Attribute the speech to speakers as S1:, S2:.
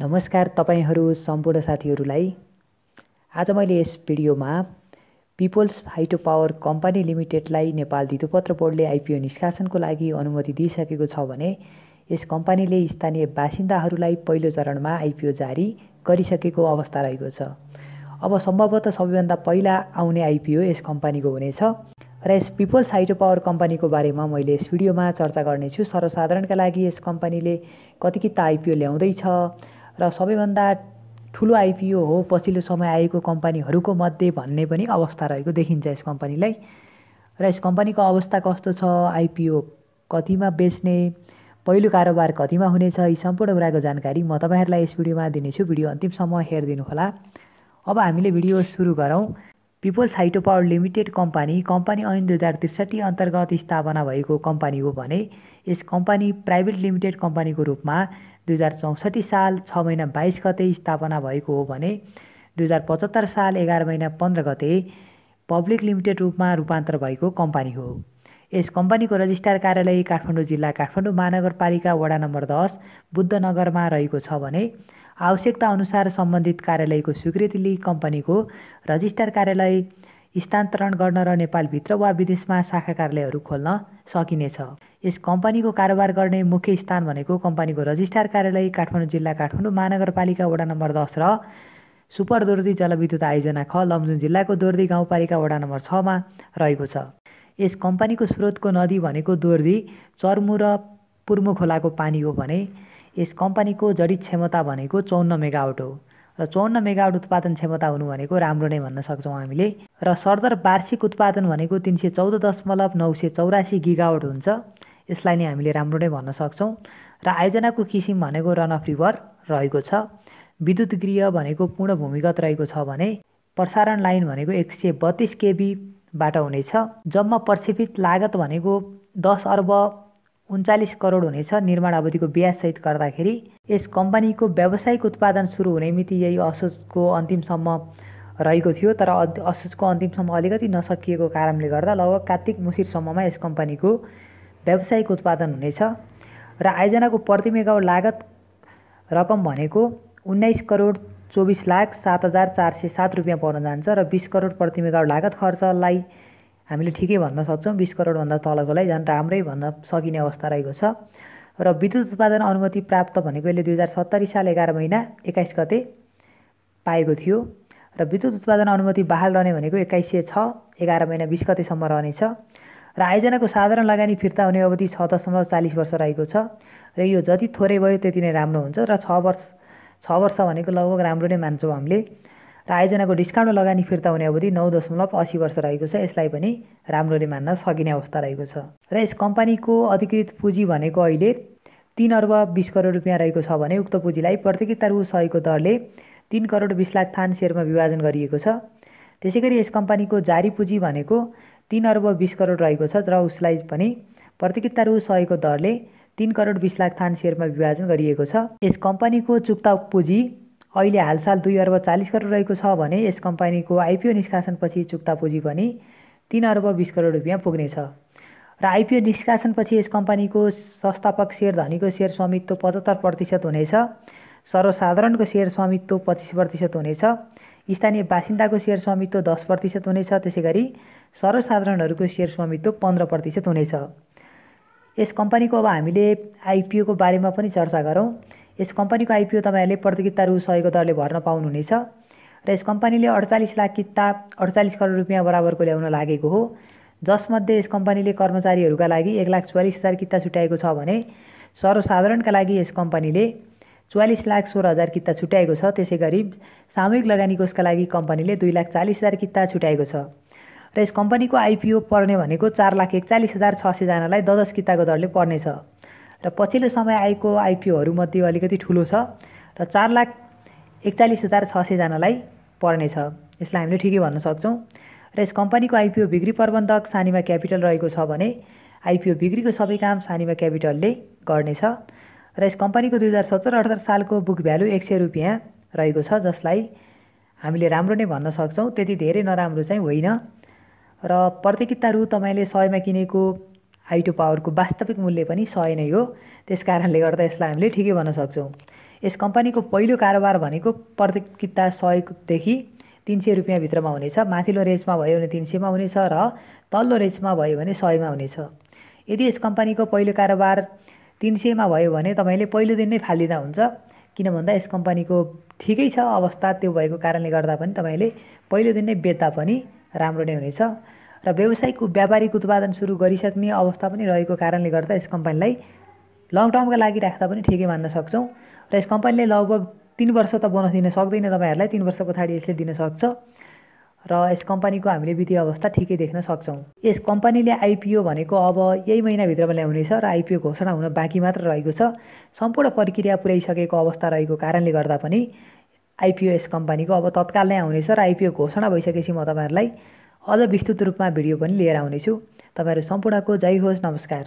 S1: नमस्कार तपाईँहरू सम्पूर्ण साथीहरूलाई आज मैले यस भिडियोमा पिपल्स हाइटो पावर कम्पनी लिमिटेडलाई नेपाल धितुपत्र बोर्डले आइपिओ निष्कासनको लागि अनुमति दिइसकेको छ भने यस कम्पनीले स्थानीय बासिन्दाहरूलाई पहिलो चरणमा आइपिओ जारी गरिसकेको अवस्था रहेको छ अब सम्भवतः सबैभन्दा पहिला आउने आइपिओ यस कम्पनीको हुनेछ र यस पिपल्स हाइड्रो पावर कम्पनीको बारेमा मैले यस भिडियोमा चर्चा गर्नेछु सर्वसाधारणका लागि यस कम्पनीले कति किता आइपिओ ल्याउँदैछ र सबैभन्दा ठुलो आइपिओ हो पछिल्लो समय आएको कम्पनीहरूको मध्ये भन्ने पनि अवस्था रहेको देखिन्छ यस कम्पनीलाई र यस कम्पनीको अवस्था कस्तो छ आइपिओ कतिमा बेच्ने पहिलो कारोबार कतिमा हुनेछ यी सम्पूर्ण कुराको जानकारी म तपाईँहरूलाई यस भिडियोमा दिनेछु भिडियो अन्तिमसम्म हेरिदिनु होला अब हामीले भिडियो सुरु गरौँ peoples hydro power limited company company ऐन दुई हजार त्रिसठी अन्तर्गत स्थापना भएको कम्पनी हो भने यस कम्पनी प्राइभेट लिमिटेड कम्पनीको रूपमा दुई हजार चौसठी साल छ महिना बाइस गते स्थापना भएको हो भने दुई हजार पचहत्तर साल एघार महिना पन्ध्र गते पब्लिक लिमिटेड रूपमा रूपान्तर भएको कम्पनी हो यस कम्पनीको रजिस्ट्रार कार्यालय काठमाडौँ जिल्ला काठमाडौँ महानगरपालिका वडा नम्बर दस बुद्धनगरमा रहेको छ भने आवश्यकताअनुसार सम्बन्धित कार्यालयको स्वीकृति लिई कम्पनीको रजिस्ट्रार कार्यालय स्थानान्तरण गर्न र नेपालभित्र वा विदेशमा शाखा कार्यालयहरू खोल्न सकिनेछ यस कम्पनीको कारोबार गर्ने मुख्य स्थान भनेको कम्पनीको रजिस्ट्रार कार्यालय काठमाडौँ जिल्ला काठमाडौँ महानगरपालिका वडा नम्बर दस र सुपर दोर्दी जलविद्युत आयोजना ख लमजुङ जिल्लाको दोर्दी गाउँपालिका वडा नम्बर छमा रहेको छ यस कम्पनीको स्रोतको नदी भनेको दोर्दी चर्मु र पुर्मु खोलाको पानी हो भने यस कम्पनीको जडित क्षमता भनेको चौन्न मेगावट हो र चौन्न मेगावाट उत्पादन क्षमता हुनु भनेको राम्रो नै भन्न सक्छौँ हामीले र सरदर वार्षिक उत्पादन भनेको तिन सय चौध दशमलव नौ सय चौरासी गिगावट हुन्छ यसलाई नै हामीले राम्रो नै भन्न सक्छौँ र आयोजनाको किसिम भनेको रन अफ रिभर रहेको छ विद्युत गृह भनेको पूर्ण भूमिगत रहेको छ भने प्रसारण लाइन भनेको एक सय बत्तिस केबीबाट हुनेछ जम्मा प्रक्षेपित लागत भनेको दस अर्ब उन्चालिस करोड हुनेछ निर्माण अवधिको ब्याजसहित गर्दाखेरि यस कम्पनीको व्यावसायिक उत्पादन सुरु हुने मिति यही असोजको अन्तिमसम्म रहेको थियो तर असोजको अन्तिमसम्म अलिकति नसकिएको कारणले गर्दा लगभग कार्तिक मुसिरसम्ममा यस कम्पनीको व्यावसायिक उत्पादन हुनेछ र आयोजनाको प्रति मेगावट लागत रकम भनेको उन्नाइस करोड चौबिस लाख सात हजार चार सय सात रुपियाँ पर्न जान्छ र बिस करोड प्रति मेगावट लागत खर्चलाई हामीले ठिकै भन्न सक्छौँ बिस करोडभन्दा तलकोलाई झन् राम्रै भन्न सकिने अवस्था रहेको छ र विद्युत उत्पादन अनुमति प्राप्त भनेको यसले दुई हजार सत्तरी साल एघार महिना एक्काइस गते पाएको थियो र विद्युत उत्पादन अनुमति बहाल रहने भनेको एक्काइस सय छ एघार महिना बिस गतेसम्म रहनेछ र आयोजनाको साधारण लगानी फिर्ता हुने अवधि छ दशमलव चालिस वर्ष रहेको छ र यो जति थोरै भयो त्यति नै राम्रो हुन्छ र छ वर्ष छ वर्ष भनेको लगभग राम्रो नै मान्छौँ हामीले र आयोजनाको डिस्काउन्ट लगानी फिर्ता हुने अवधि नौ दशमलव असी वर्ष रहेको छ यसलाई पनि राम्ररी मान्न सकिने अवस्था रहेको छ र यस कम्पनीको अधिकृत पुँजी भनेको अहिले तिन अर्ब बिस करोड रुपियाँ रहेको छ भने उक्त पुँजीलाई प्रतियोगिता रु सहयोगको दरले तिन करोड बिस लाख थान सेयरमा विभाजन गरिएको छ त्यसै गरी यस कम्पनीको जारी पुँजी भनेको तिन अर्ब बिस करोड रहेको छ र उसलाई पनि प्रतियोगिता रु सहयोगको दरले तिन करोड बिस लाख थान सेयरमा विभाजन गरिएको छ यस कम्पनीको चुक्ता पुँजी अहिले हालसाल दुई अर्ब चालिस करोड रहेको छ भने यस कम्पनीको आइपिओ निष्कासनपछि चुक्ता पुँजी पनि तिन अर्ब बिस करोड रुपियाँ पुग्नेछ र आइपिओ निष्कासनपछि यस कम्पनीको संस्थापक सेयर धनीको सेयर स्वामित्व पचहत्तर प्रतिशत हुनेछ सर्वसाधारणको सेयर स्वामित्व पच्चिस प्रतिशत हुनेछ स्थानीय बासिन्दाको सेयर स्वामित्व दस प्रतिशत हुनेछ त्यसै गरी सर्वसाधारणहरूको सेयर स्वामित्व पन्ध्र प्रतिशत हुनेछ यस कम्पनीको अब हामीले आइपिओको बारेमा पनि चर्चा गरौँ यस कम्पनीको आइपिओ तपाईँहरूले प्रतियोगिता रु सयको दरले भर्न पाउनुहुनेछ र यस कम्पनीले अडचालिस लाख किताब अडचालिस करोड रुपियाँ बराबरको ल्याउन लागेको हो जसमध्ये यस कम्पनीले कर्मचारीहरूका लागि एक लाख चुवालिस हजार किता छुट्याएको छ भने सर्वसाधारणका लागि यस कम्पनीले चुवालिस लाख सोह्र हजार किता छुट्याएको छ त्यसै गरी सामूहिक लगानी कोषका लागि कम्पनीले दुई लाख चालिस हजार किता छुट्याएको छ र यस कम्पनीको आइपिओ पर्ने भनेको चार लाख एकचालिस हजार छ सयजनालाई दस किताको दरले पर्नेछ र पछिल्लो समय आएको आइपिओहरूमध्ये अलिकति ठुलो छ र चार लाख एकचालिस हजार छ सयजनालाई पर्नेछ यसलाई हामीले ठिकै भन्न सक्छौँ र यस कम्पनीको आइपिओ बिक्री प्रबन्धक सानीमा क्यापिटल रहेको छ भने आइपिओ बिक्रीको सबै काम सानीमा क्यापिटलले गर्नेछ र यस कम्पनीको दुई हजार सत्तर अठहत्तर सालको बुक भ्यालु एक सय रुपियाँ रहेको छ जसलाई हामीले राम्रो नै भन्न सक्छौँ त्यति धेरै नराम्रो चाहिँ होइन र प्रतियोगिता रु तपाईँले सयमा किनेको आई पावरको वास्तविक मूल्य पनि सय नै हो त्यस कारणले गर्दा यसलाई हामीले ठिकै भन्न सक्छौँ यस कम्पनीको पहिलो कारोबार भनेको प्रतियोगिता सयदेखि तिन सय रुपियाँभित्रमा हुनेछ माथिल्लो रेन्जमा भयो भने तिन सयमा हुनेछ र तल्लो रेन्जमा भयो भने सयमा हुनेछ यदि यस कम्पनीको पहिलो कारोबार तिन सयमा भयो भने तपाईँले पहिलो दिन नै फालिदिँदा हुन्छ किन भन्दा यस कम्पनीको ठिकै छ अवस्था त्यो भएको कारणले गर्दा पनि तपाईँले पहिलो दिन नै बेच्दा पनि राम्रो नै हुनेछ र व्यवसायिक व्यापारिक उत्पादन सुरु गरिसक्ने अवस्था पनि रहेको कारणले गर्दा यस कम्पनीलाई लङ टर्मका लागि राख्दा पनि ठिकै मान्न सक्छौँ र यस कम्पनीले लगभग तिन वर्ष त बोनस दिन सक्दैन तपाईँहरूलाई तिन वर्ष पछाडि यसले दिन सक्छ र यस कम्पनीको हामीले वित्तीय अवस्था ठिकै देख्न सक्छौँ यस कम्पनीले आइपिओ भनेको अब यही महिनाभित्रमा ल्याउनेछ र आइपिओ घोषणा हुन बाँकी मात्र रहेको छ सम्पूर्ण प्रक्रिया पुर्याइसकेको अवस्था रहेको कारणले गर्दा पनि आइपिओ यस कम्पनीको अब तत्काल नै आउनेछ र आइपिओ घोषणा भइसकेपछि म तपाईँहरूलाई अझ विस्तृत रूपमा भिडियो पनि लिएर आउनेछु तपाईँहरू सम्पूर्णको जय होस् नमस्कार